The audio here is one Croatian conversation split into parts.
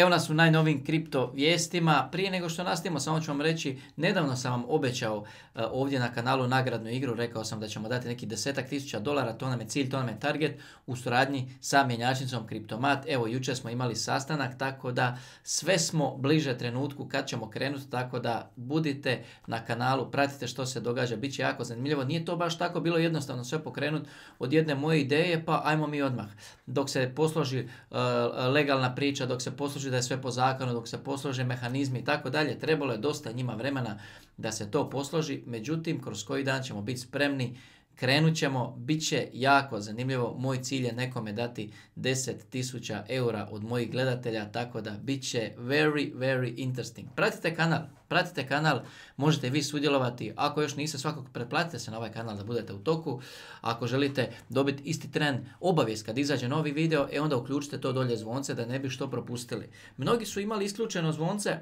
Evo nas u najnovim kripto vijestima. Prije nego što nastavimo, samo ću vam reći, nedavno sam vam obećao e, ovdje na kanalu nagradnu igru, rekao sam da ćemo dati neki desetak tisuća dolara, to nam je cilj, to nam je target, u suradnji sa mjenjačnicom Kriptomat. Evo, jučer smo imali sastanak, tako da sve smo bliže trenutku kad ćemo krenuti, tako da budite na kanalu, pratite što se događa, bit će jako zanimljivo. Nije to baš tako bilo jednostavno sve pokrenuti od jedne moje ideje, pa ajmo mi odmah. Dok se posloži e, legalna priča, dok se posloži da je sve po zakonu, dok se poslože mehanizmi i tako dalje. Trebalo je dosta njima vremena da se to posloži, međutim kroz koji dan ćemo biti spremni krenut ćemo, bit će jako zanimljivo. Moj cilj je nekome dati 10.000 eura od mojih gledatelja, tako da bit će very, very interesting. Pratite kanal, pratite kanal, možete vi sudjelovati. Ako još niste svakog, preplatite se na ovaj kanal da budete u toku. Ako želite dobiti isti tren obavijest kad izađe novi video, e onda uključite to dolje zvonce da ne bi što propustili. Mnogi su imali isključeno zvonce,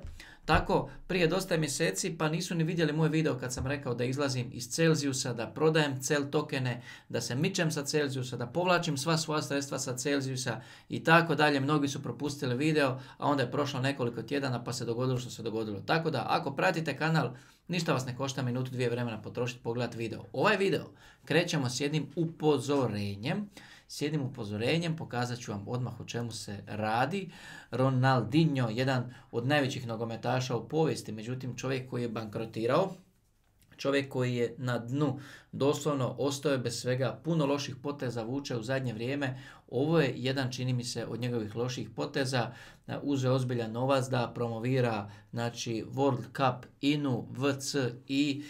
tako, prije dosta mjeseci pa nisu ni vidjeli moj video kad sam rekao da izlazim iz Celzijusa, da prodajem cel tokene, da se mičem sa Celzijusa, da povlačim sva svoja sredstva sa Celzijusa i tako dalje. Mnogi su propustili video, a onda je prošlo nekoliko tjedana pa se dogodilo što se dogodilo. Tako da, ako pratite kanal, ništa vas ne košta minutu, dvije vremena potrošiti, pogledati video. Ovaj video krećemo s jednim upozorenjem s jednim upozorenjem, pokazat ću vam odmah o čemu se radi. Ronaldinho, jedan od najvećih nogometaša u povijesti, međutim čovjek koji je bankrotirao, čovjek koji je na dnu doslovno ostao je bez svega puno loših poteza vuče u zadnje vrijeme ovo je jedan čini mi se od njegovih loših poteza Uze ozbiljan novac da promovira znači World Cup Inu VC i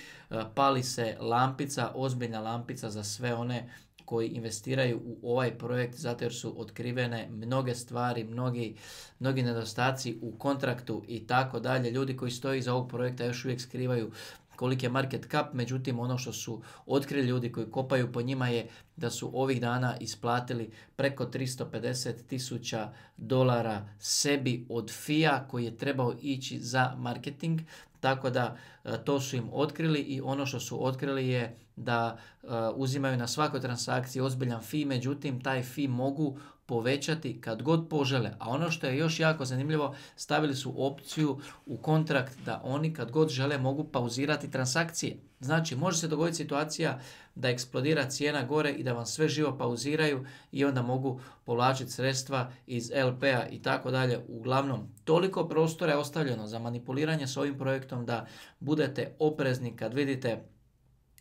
pali se lampica ozbiljna lampica za sve one koji investiraju u ovaj projekt zato jer su otkrivene mnoge stvari, mnogi, mnogi nedostaci u kontraktu i tako dalje. Ljudi koji stoji iza ovog projekta još uvijek skrivaju koliki je market cap, međutim ono što su otkrili ljudi koji kopaju po njima je da su ovih dana isplatili preko 350 tisuća dolara sebi od FIA koji je trebao ići za marketing, tako da E, to su im otkrili i ono što su otkrili je da e, uzimaju na svakoj transakciji ozbiljan fi, međutim taj fi mogu povećati kad god požele. A ono što je još jako zanimljivo, stavili su opciju u kontrakt da oni kad god žele mogu pauzirati transakcije. Znači, može se dogoditi situacija da eksplodira cijena gore i da vam sve živo pauziraju i onda mogu povlačiti sredstva iz LP-a i tako dalje. Uglavnom, toliko prostora je ostavljeno za manipuliranje s ovim projektom da bude budete oprezni kad vidite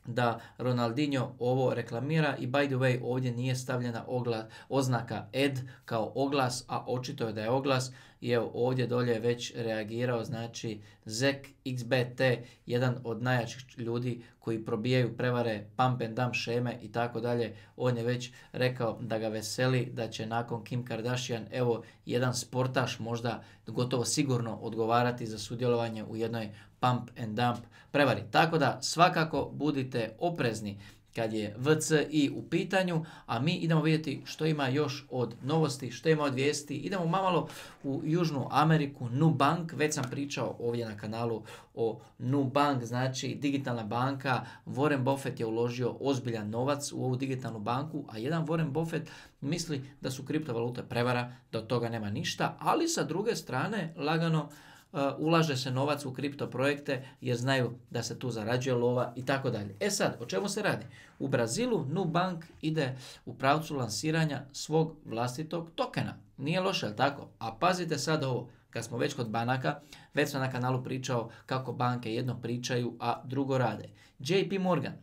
da Ronaldinho ovo reklamira i by the way ovdje nije stavljena oznaka Ed kao oglas, a očito je da je oglas i evo ovdje dolje je već reagirao znači Zek XBT, jedan od najjačih ljudi koji probijaju prevare pump and dump šeme i tako dalje. On je već rekao da ga veseli da će nakon Kim Kardashian evo jedan sportaš možda gotovo sigurno odgovarati za sudjelovanje u jednoj pump and dump prevari. Tako da svakako budite oprezni kad je VCI u pitanju, a mi idemo vidjeti što ima još od novosti, što ima od vijesti. Idemo malo u Južnu Ameriku, Nubank, već sam pričao ovdje na kanalu o Nubank, znači digitalna banka. Warren Buffett je uložio ozbiljan novac u ovu digitalnu banku, a jedan Warren Buffett misli da su kriptovalute prevara, da od toga nema ništa, ali sa druge strane lagano E, ulaže se novac u kripto projekte jer znaju da se tu zarađuje lova i tako dalje. E sad, o čemu se radi? U Brazilu Nubank ide u pravcu lansiranja svog vlastitog tokena. Nije loše, ali tako? A pazite sad ovo, kad smo već kod banaka, već sam na kanalu pričao kako banke jedno pričaju, a drugo rade. JP Morgan,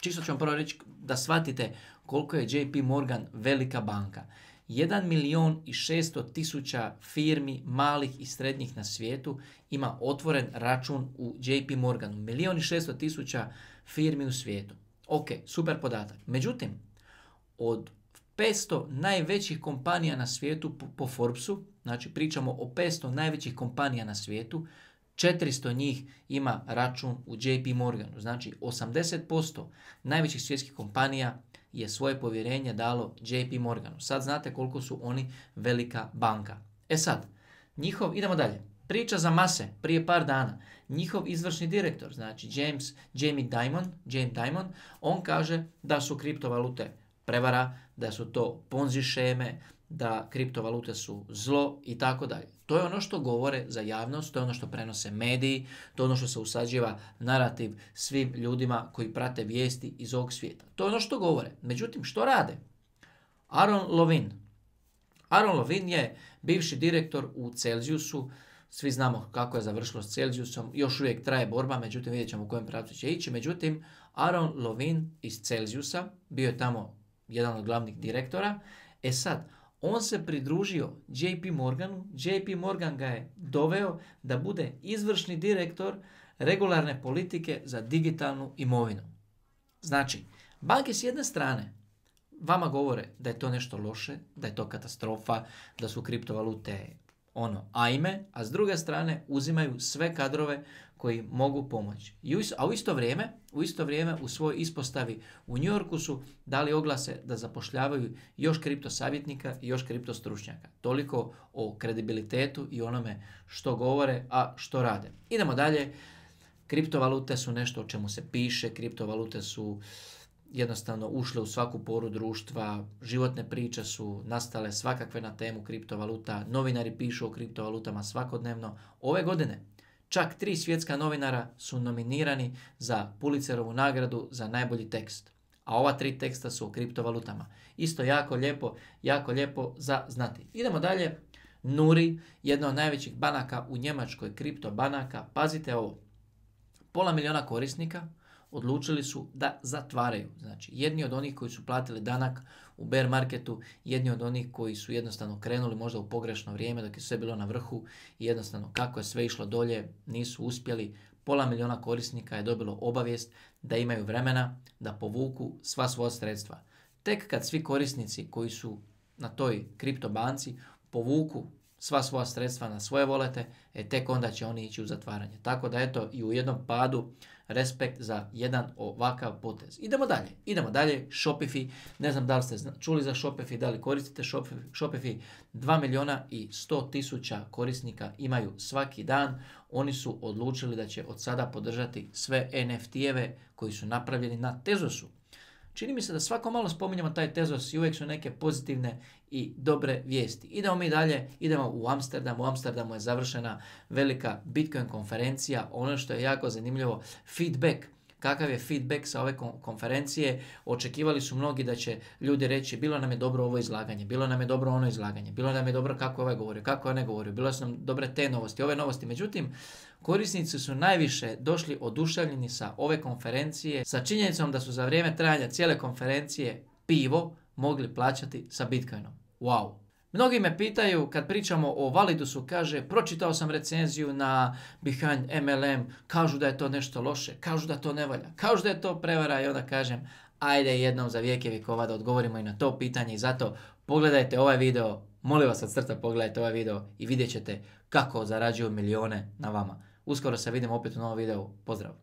čisto ću vam prvo reći da shvatite koliko je JP Morgan velika banka. 1 milion i 600 tisuća firmi malih i srednjih na svijetu ima otvoren račun u JP Morganu. Milion i 600 tisuća firmi u svijetu. Ok, super podatak. Međutim, od 500 najvećih kompanija na svijetu po, po Forbesu, znači pričamo o 500 najvećih kompanija na svijetu, 400 njih ima račun u JP Morganu. Znači 80% najvećih svjetskih kompanija je svoje povjerenje dalo JP Morganu. Sad znate koliko su oni velika banka. E sad, njihov, idemo dalje, priča za mase prije par dana. Njihov izvršni direktor, znači James, Jamie Dimon, James Dimon, on kaže da su kriptovalute prevara, da su to ponzi šeme, da kriptovalute su zlo i tako dalje. To je ono što govore za javnost, to je ono što prenose mediji, to je ono što se usađiva narativ svim ljudima koji prate vijesti iz ovog svijeta. To je ono što govore. Međutim, što rade? Aaron Lovin. Aaron Lovin je bivši direktor u Celsiusu, svi znamo kako je završilo s Celsiusom, još uvijek traje borba, međutim vidjet ćemo u kojem pravcu će ići. Međutim, Aaron Lovin iz Celsiusa bio je tamo jedan od glavnih direktora. E sad, on se pridružio JP Morganu, JP Morgan ga je doveo da bude izvršni direktor regularne politike za digitalnu imovinu. Znači, banke s jedne strane vama govore da je to nešto loše, da je to katastrofa, da su kriptovalute ono ajme, a s druge strane uzimaju sve kadrove koji mogu pomoći. I u, a u isto vrijeme, u isto vrijeme u svojoj ispostavi u New Yorku su dali oglase da zapošljavaju još kripto savjetnika i još kripto stručnjaka. Toliko o kredibilitetu i onome što govore, a što rade. Idemo dalje. Kriptovalute su nešto o čemu se piše, kriptovalute su jednostavno ušle u svaku poru društva, životne priče su nastale svakakve na temu kriptovaluta, novinari pišu o kriptovalutama svakodnevno. Ove godine čak tri svjetska novinara su nominirani za Pulitzerovu nagradu za najbolji tekst. A ova tri teksta su o kriptovalutama. Isto jako lijepo, jako lijepo za znati. Idemo dalje. Nuri, jedna od najvećih banaka u Njemačkoj, kripto banaka. Pazite ovo. Pola miliona korisnika, odlučili su da zatvaraju. Znači, jedni od onih koji su platili danak u bear marketu, jedni od onih koji su jednostavno krenuli možda u pogrešno vrijeme dok je sve bilo na vrhu i jednostavno kako je sve išlo dolje, nisu uspjeli. Pola miliona korisnika je dobilo obavijest da imaju vremena da povuku sva svoja sredstva. Tek kad svi korisnici koji su na toj kriptobanci povuku sva svoja sredstva na svoje volete, e tek onda će oni ići u zatvaranje. Tako da eto i u jednom padu respekt za jedan ovakav potez. Idemo dalje, idemo dalje, Shopify, ne znam da li ste čuli za Shopify, da li koristite Shopify, Shopify 2 miliona i 100 tisuća korisnika imaju svaki dan, oni su odlučili da će od sada podržati sve NFT-eve koji su napravljeni na Tezosu. Čini mi se da svako malo spominjamo taj Tezos i uvijek su neke pozitivne i dobre vijesti. Idemo mi dalje, idemo u Amsterdam. U Amsterdamu je završena velika Bitcoin konferencija. Ono što je jako zanimljivo, feedback kakav je feedback sa ove konferencije. Očekivali su mnogi da će ljudi reći bilo nam je dobro ovo izlaganje, bilo nam je dobro ono izlaganje, bilo nam je dobro kako ovaj govorio, kako onaj govorio, bilo su nam dobre te novosti, ove novosti. Međutim, korisnici su najviše došli oduševljeni sa ove konferencije, sa činjenicom da su za vrijeme trajanja cijele konferencije pivo mogli plaćati sa Bitcoinom. Wow! Mnogi me pitaju kad pričamo o Validusu, kaže pročitao sam recenziju na Behind MLM, kažu da je to nešto loše, kažu da to ne valja, kažu da je to prevara i onda kažem ajde jednom za vijeke vikova da odgovorimo i na to pitanje i zato pogledajte ovaj video, molim vas od srca pogledajte ovaj video i vidjet ćete kako zarađuju milijone na vama. Uskoro se vidimo opet u novom videu, pozdrav!